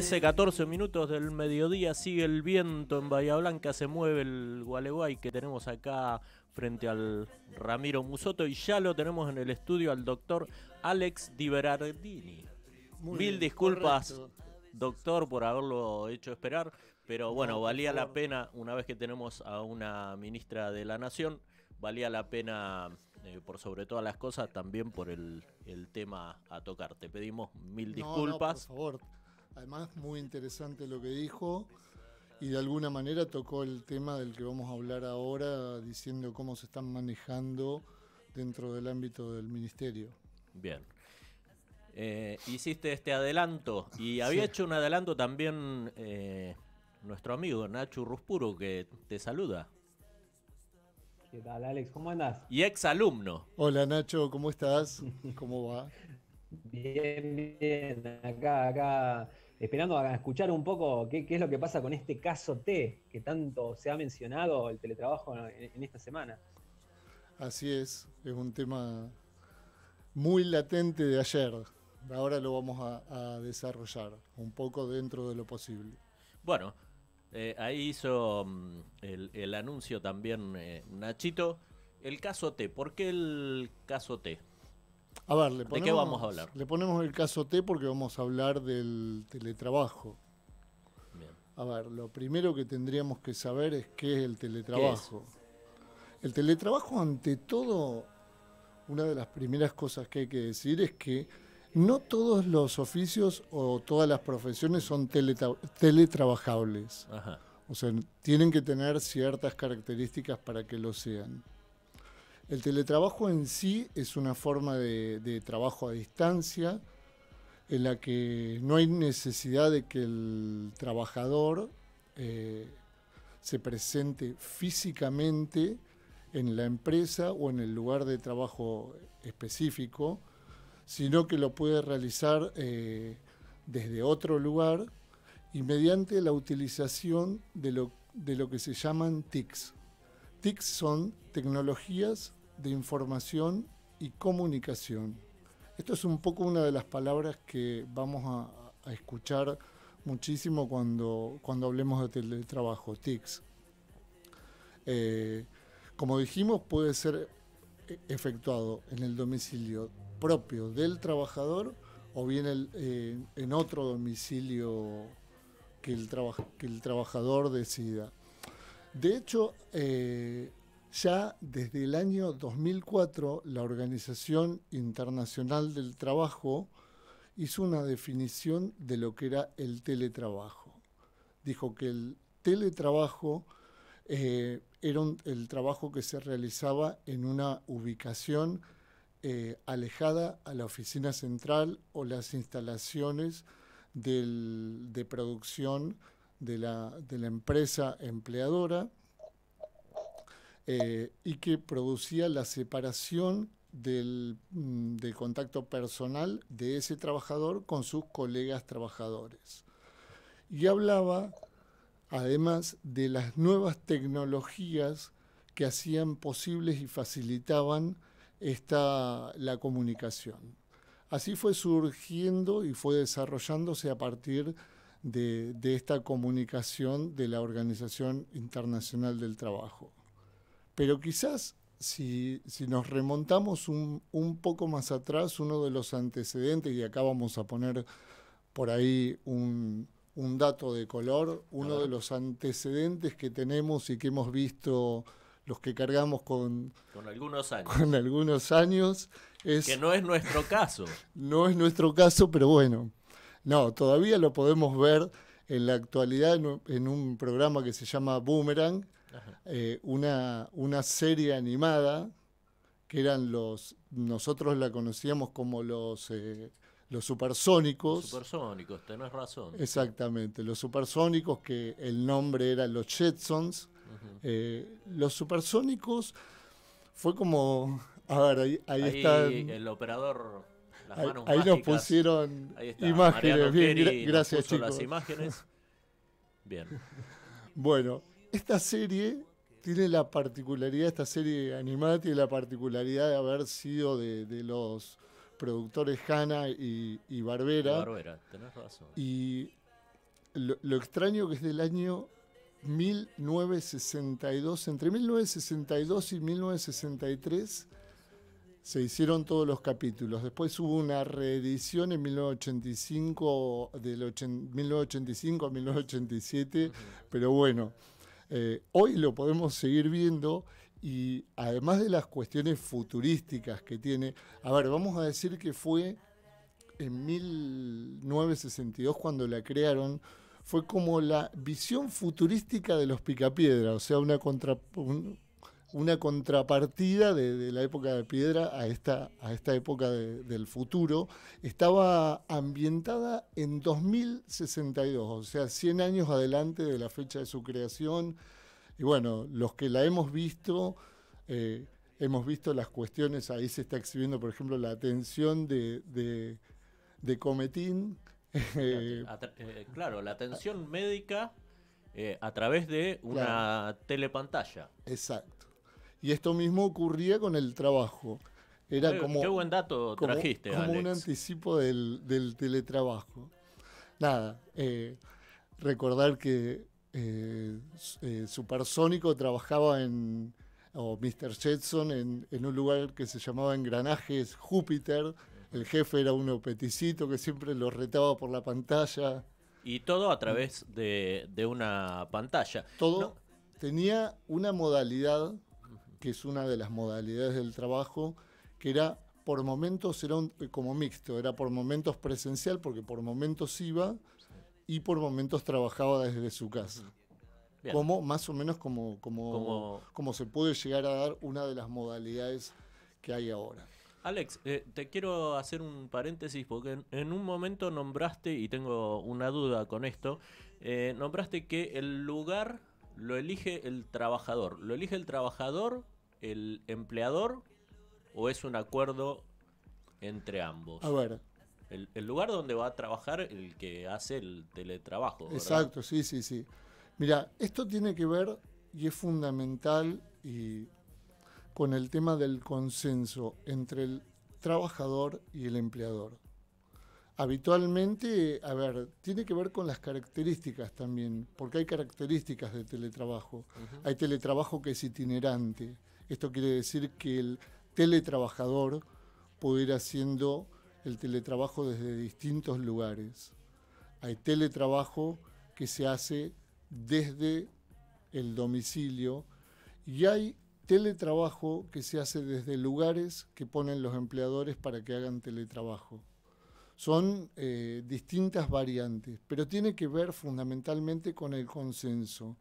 13, 14 minutos del mediodía, sigue el viento en Bahía Blanca, se mueve el Gualeguay que tenemos acá frente al Ramiro Musoto y ya lo tenemos en el estudio al doctor Alex Diberardini. Mil disculpas, doctor, por haberlo hecho esperar, pero bueno, valía la pena, una vez que tenemos a una ministra de la Nación, valía la pena, eh, por sobre todas las cosas, también por el, tema a tocar. Te pedimos mil disculpas. por favor. Además, muy interesante lo que dijo y de alguna manera tocó el tema del que vamos a hablar ahora, diciendo cómo se están manejando dentro del ámbito del ministerio. Bien. Eh, hiciste este adelanto y había hecho un adelanto también eh, nuestro amigo Nacho Ruspuro que te saluda. ¿Qué tal, Alex? ¿Cómo andás? Y ex alumno. Hola, Nacho, ¿cómo estás? ¿Cómo va? Bien, bien. Acá, acá esperando a escuchar un poco qué, es lo que pasa con este caso T, que tanto se ha mencionado el teletrabajo en, esta semana. Así es, es un tema muy latente de ayer. Ahora lo vamos a, desarrollar un poco dentro de lo posible. Bueno, eh, ahí hizo mm, el, anuncio también eh, Nachito. El caso T, ¿por qué el caso T? A ver, le ponemos, ¿de qué vamos a hablar? Le ponemos el caso T porque vamos a hablar del teletrabajo. A ver, lo primero que tendríamos que saber es qué es el teletrabajo. El teletrabajo, ante todo, una de las primeras cosas que hay que decir es que no todos los oficios o todas las profesiones son teletrabajables. O sea, tienen que tener ciertas características para que lo sean. El teletrabajo en sí es una forma de, trabajo a distancia en la que no hay necesidad de que el trabajador eh, se presente físicamente en la empresa o en el lugar de trabajo específico, sino que lo puede realizar eh, desde otro lugar y mediante la utilización de lo, de lo que se llaman TICs. TICs son tecnologías de información y comunicación. Esto es un poco una de las palabras que vamos a, escuchar muchísimo cuando, cuando hablemos de teletrabajo, TICS. Eh, como dijimos, puede ser e, efectuado en el domicilio propio del trabajador o bien eh, en otro domicilio que el, trabajador decida. De hecho, eh, ya desde el año 2004, la Organización Internacional del Trabajo hizo una definición de lo que era el teletrabajo. Dijo que el teletrabajo eh, era el trabajo que se realizaba en una ubicación eh, alejada a la oficina central o las instalaciones de producción de la empresa empleadora eh, y que producía la separación del, mm, contacto personal de ese trabajador con sus colegas trabajadores. Y hablaba además de las nuevas tecnologías que hacían posibles y facilitaban esta, la comunicación. Así fue surgiendo y fue desarrollándose a partir de esta comunicación de la Organización Internacional del Trabajo. Pero quizás si, nos remontamos un, poco más atrás, uno de los antecedentes, y acá vamos a poner por ahí un, dato de color, uno de los antecedentes que tenemos y que hemos visto los que cargamos con, algunos años. algunos años es, que no es nuestro caso. no es nuestro caso, pero bueno, no, todavía lo podemos ver en la actualidad en un, en un programa que se llama Boomerang, eh, una, una serie animada que eran los, nosotros la conocíamos como los, eh, los supersónicos. supersónicos, tenés razón. Exactamente, los supersónicos, que el nombre era los Jetsons. Eh, los supersónicos fue como, a ver, ahí, ahí, está... El operador... ahí, nos pusieron imágenes, bien, gracias chicos. las imágenes. Bien. Bueno, esta serie tiene la particularidad, esta serie animada tiene la particularidad de haber sido de, los productores Hanna y, Barbera. Barbera, tenés razón. Y lo, extraño que es del año 1962, entre 1962 y 1963 se hicieron todos los capítulos. Después hubo una reedición en 1985, del 1985 a 1987, pero bueno, eh, hoy lo podemos seguir viendo y además de las cuestiones futurísticas que tiene, a ver, vamos a decir que fue en 1962 cuando la crearon, fue como la visión futurística de los picapiedra, o sea, una, contra, una contrapartida de, la época de piedra a esta, a esta época del futuro. Estaba ambientada en 2062, o sea, 100 años adelante de la fecha de su creación. Y bueno, los que la hemos visto, eh, hemos visto las cuestiones, ahí se está exhibiendo, por ejemplo, la atención de, Cometín. Eh, eh, claro, la atención médica a través de una telepantalla. Exacto. Y esto mismo ocurría con el trabajo. Era como, qué buen dato como un anticipo del, teletrabajo. Nada, eh, recordar que eh, eh, Supersónico trabajaba en, o Mr. Jetson, en, un lugar que se llamaba Engranajes Júpiter. El jefe era un opeticito que siempre lo retaba por la pantalla. Y todo a través de, una pantalla. Todo tenía una modalidad que es una de las modalidades del trabajo, que era por momentos era como mixto, era por momentos presencial porque por momentos iba y por momentos trabajaba desde su casa. Como más o menos como, como, como, se puede llegar a dar una de las modalidades que hay ahora. Alex, eh, te quiero hacer un paréntesis porque en, un momento nombraste, y tengo una duda con esto, eh, nombraste que el lugar lo elige el trabajador. ¿Lo elige el trabajador, el empleador o es un acuerdo entre ambos? A ver. El, lugar donde va a trabajar el que hace el teletrabajo. Exacto, sí, sí, sí. Mira, esto tiene que ver y es fundamental y con el tema del consenso entre el trabajador y el empleador. Habitualmente, a ver, tiene que ver con las características también, porque hay características de teletrabajo. Hay teletrabajo que es itinerante. Esto quiere decir que el teletrabajador puede ir haciendo el teletrabajo desde distintos lugares. Hay teletrabajo que se hace desde el domicilio y hay teletrabajo que se hace desde lugares que ponen los empleadores para que hagan teletrabajo son eh, distintas variantes, pero tiene que ver fundamentalmente con el consenso.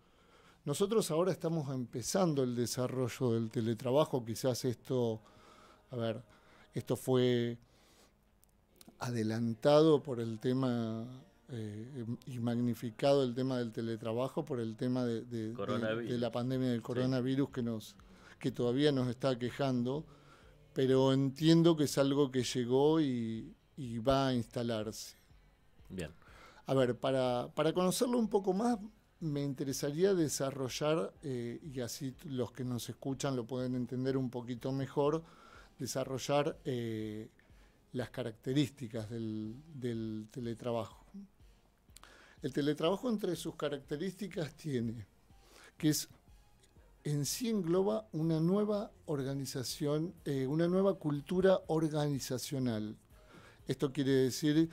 Nosotros ahora estamos empezando el desarrollo del teletrabajo, quizás esto, a ver, esto fue adelantado por el tema eh, y magnificado el tema del teletrabajo por el tema de, la pandemia del coronavirus que nos que todavía nos está quejando, pero entiendo que es algo que llegó y, y va a instalarse. Bien. A ver, para, conocerlo un poco más, me interesaría desarrollar, eh, y así los que nos escuchan lo pueden entender un poquito mejor, desarrollar eh, las características del, teletrabajo. El teletrabajo entre sus características tiene que es en sí engloba una nueva organización, eh, una nueva cultura organizacional. Esto quiere decir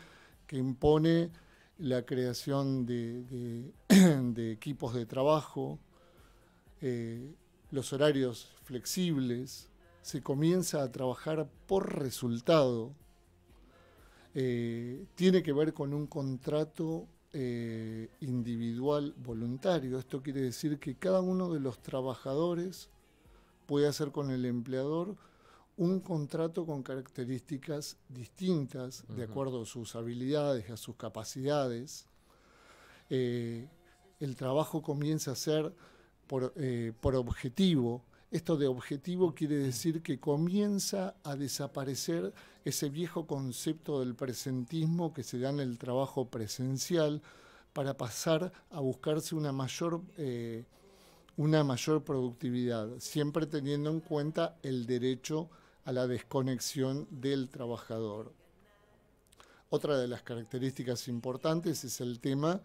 que impone la creación de, equipos de trabajo, eh, los horarios flexibles, se comienza a trabajar por resultado. Eh, tiene que ver con un contrato eh, individual voluntario. Esto quiere decir que cada uno de los trabajadores puede hacer con el empleador un contrato con características distintas de acuerdo a sus habilidades, a sus capacidades. Eh, el trabajo comienza a ser eh, por, objetivo. Esto de objetivo quiere decir que comienza a desaparecer ese viejo concepto del presentismo que se da en el trabajo presencial para pasar a buscarse una mayor eh, una mayor productividad, siempre teniendo en cuenta el derecho a la desconexión del trabajador. Otra de las características importantes es el tema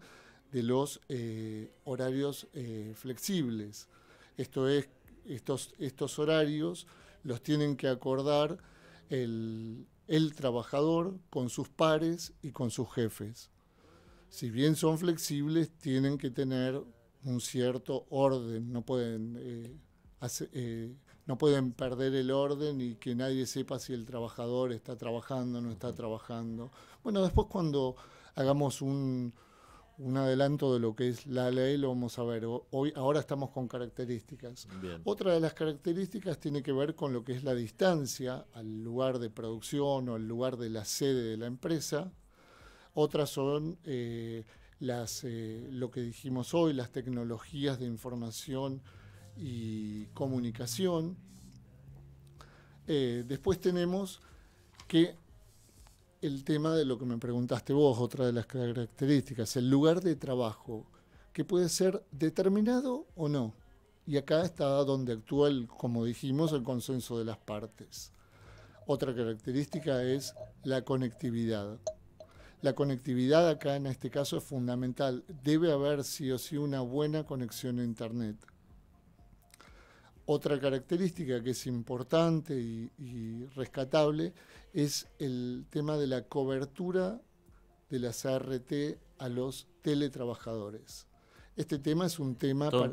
de los eh, horarios eh, flexibles. Esto es, estos, estos horarios los tienen que acordar el, trabajador con sus pares y con sus jefes. Si bien son flexibles, tienen que tener un cierto orden, no pueden eh, no pueden perder el orden y que nadie sepa si el trabajador está trabajando o no está trabajando. Bueno, después cuando hagamos un, adelanto de lo que es la ley lo vamos a ver. Hoy, ahora estamos con características. Otra de las características tiene que ver con lo que es la distancia al lugar de producción o al lugar de la sede de la empresa. Otras son eh, las, eh, lo que dijimos hoy, las tecnologías de información y comunicación. Eh, después tenemos que el tema de lo que me preguntaste vos, otra de las características, el lugar de trabajo, que puede ser determinado o no. Y acá está donde actúa, el, como dijimos, el consenso de las partes. Otra característica es la conectividad. La conectividad acá en este caso es fundamental. Debe haber sí o sí una buena conexión a Internet. Otra característica que es importante y, rescatable es el tema de la cobertura de las ART a los teletrabajadores. Este tema es un tema... Todo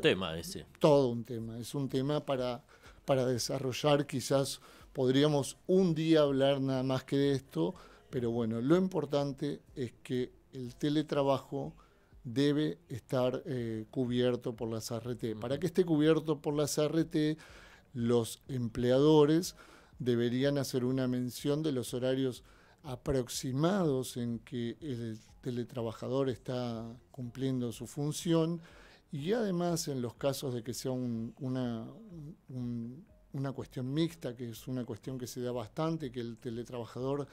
un tema. Es un tema para, para desarrollar. Quizás podríamos un día hablar nada más que de esto, pero bueno, lo importante es que el teletrabajo debe estar eh, cubierto por las ART. Para que esté cubierto por las RT, los empleadores deberían hacer una mención de los horarios aproximados en que el teletrabajador está cumpliendo su función y además en los casos de que sea una, una cuestión mixta, que es una cuestión que se da bastante, que el teletrabajador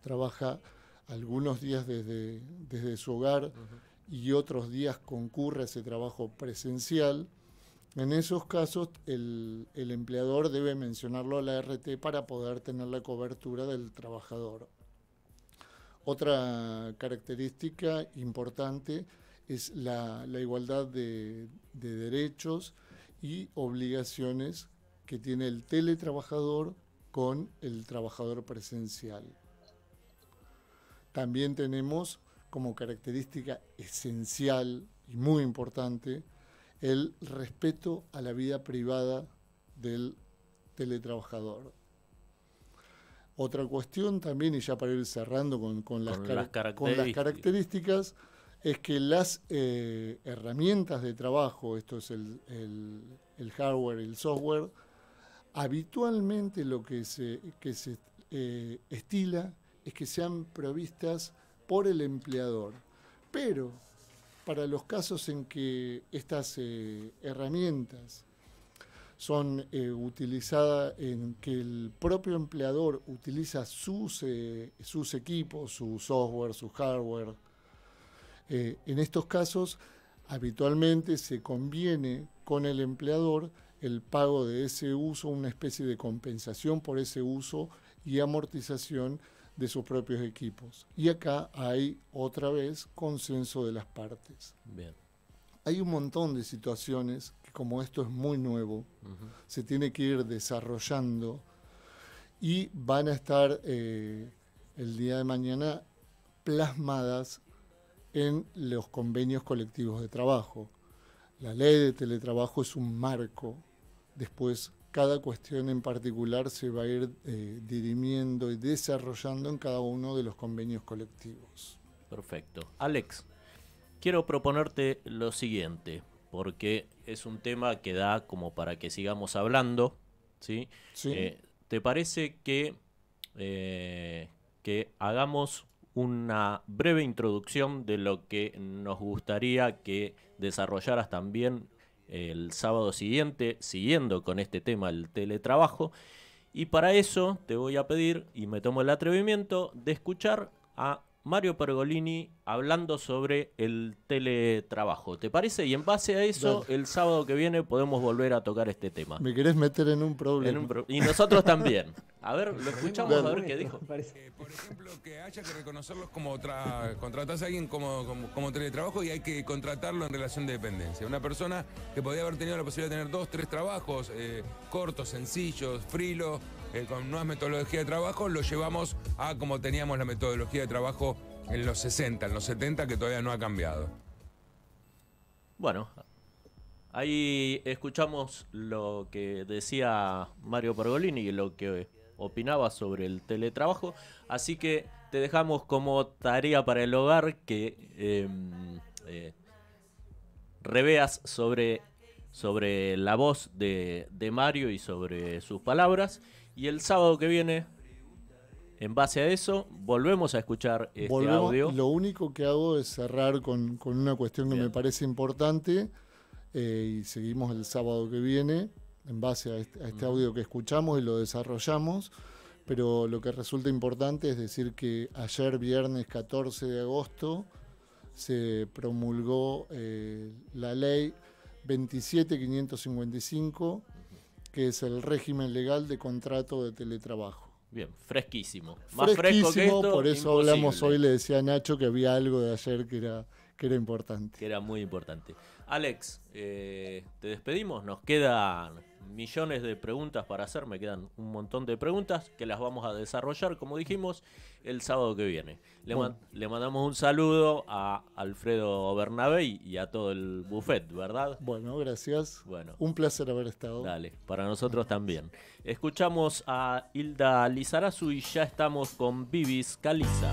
trabaja algunos días desde, desde su hogar y otros días concurre ese trabajo presencial, en esos casos el, empleador debe mencionarlo a la RT para poder tener la cobertura del trabajador. Otra característica importante es la, igualdad de, de derechos y obligaciones que tiene el teletrabajador con el trabajador presencial. También tenemos como característica esencial y muy importante el respeto a la vida privada del teletrabajador. Otra cuestión también, y ya para ir cerrando con, las, características, es que las eh, herramientas de trabajo, esto es el, hardware y hardware, el software, habitualmente lo que se, se eh, estila es que sean provistas por el empleador. Pero para los casos en que estas eh, herramientas son eh, utilizadas en que el propio empleador utiliza sus, eh, sus equipos, su software, su hardware. en estos casos, habitualmente se conviene con el empleador el pago de ese uso, una especie de compensación por ese uso y amortización de sus propios equipos. Y acá hay otra vez consenso de las partes. Hay un montón de situaciones que como esto es muy nuevo, se tiene que ir desarrollando y van a estar eh, el día de mañana plasmadas en los convenios colectivos de trabajo. La ley de teletrabajo es un marco, después cada cuestión en particular se va a ir eh, dirimiendo y desarrollando en cada uno de los convenios colectivos. Perfecto. Alex, quiero proponerte lo siguiente, porque es un tema que da como para que sigamos hablando, eh, ¿Te parece que, eh, que hagamos una breve introducción de lo que nos gustaría que desarrollaras también el sábado siguiente, siguiendo con este tema, el teletrabajo. Y para eso te voy a pedir, y me tomo el atrevimiento, de escuchar a Mario Pergolini hablando sobre el teletrabajo. ¿Te parece? Y en base a eso, el sábado que viene podemos volver a tocar este tema. Me querés meter en un problema. y nosotros también. A ver, lo escuchamos a ver qué dijo. Eh, por ejemplo, que haya que reconocerlos como contratas a alguien como, teletrabajo y hay que contratarlo en relación de dependencia. Una persona que podía haber tenido la posibilidad de tener dos, tres trabajos, eh, cortos, sencillos, frilos eh, con nuevas metodologías de trabajo, lo llevamos a como teníamos la metodología de trabajo en los 60, en los 70, que todavía no ha cambiado. Bueno, ahí escuchamos lo que decía Mario Pergolini y lo que opinaba sobre el teletrabajo, así que te dejamos como tarea para el hogar que em, eh, reveas sobre, sobre la voz de, de Mario y sobre sus palabras. Y el sábado que viene, en base a eso, volvemos a escuchar este audio. Lo único que hago es cerrar con, una cuestión que me parece importante eh, y seguimos el sábado que viene en base a este, audio que escuchamos y lo desarrollamos. Pero lo que resulta importante es decir que ayer, viernes 14 de agosto, se promulgó eh, la ley 27555 que es el régimen legal de contrato de teletrabajo. Bien, fresquísimo. Más fresquísimo, por eso hablamos hoy, le decía Nacho que había algo de ayer que era que era importante. Que era muy importante. Alex, eh, te despedimos. Nos quedan millones de preguntas para hacer. Me quedan un montón de preguntas que las vamos a desarrollar, como dijimos, el sábado que viene. Le, mandamos un saludo a Alfredo Bernabé y a todo el buffet, ¿verdad? Bueno, gracias. Un placer haber estado. Dale, para nosotros también. Escuchamos a Hilda Lizarazu y ya estamos con Vivis Caliza.